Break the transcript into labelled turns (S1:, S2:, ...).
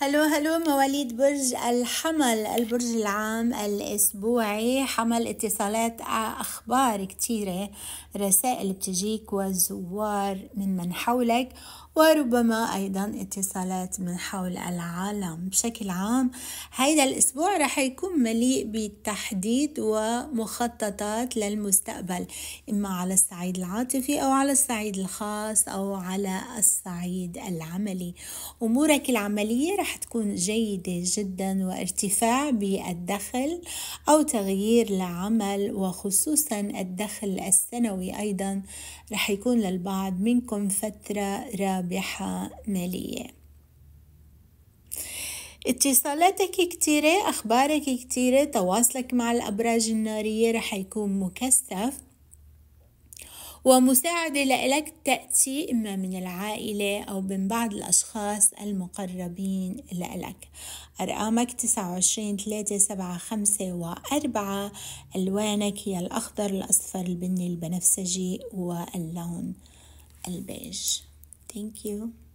S1: هلو هلو مواليد برج الحمل البرج العام الأسبوعي حمل اتصالات آه، أخبار كتيرة رسائل بتجيك وزوار من من حولك وربما أيضا اتصالات من حول العالم بشكل عام هيدا الأسبوع رح يكون مليء بالتحديد ومخططات للمستقبل إما على الصعيد العاطفي أو على الصعيد الخاص أو على الصعيد العملي أمورك العملية رح رح تكون جيدة جدا وارتفاع بالدخل أو تغيير العمل وخصوصا الدخل السنوي أيضا رح يكون للبعض منكم فترة رابحة مالية اتصالاتك كتيرة أخبارك كتيرة تواصلك مع الأبراج النارية رح يكون مكثف ومساعدة لإلك تأتي إما من العائلة أو من بعض الأشخاص المقربين لإلك أرقامك 29 3 7 5 و 4 ألوانك هي الأخضر الأصفر البني البنفسجي واللون البيج Thank you.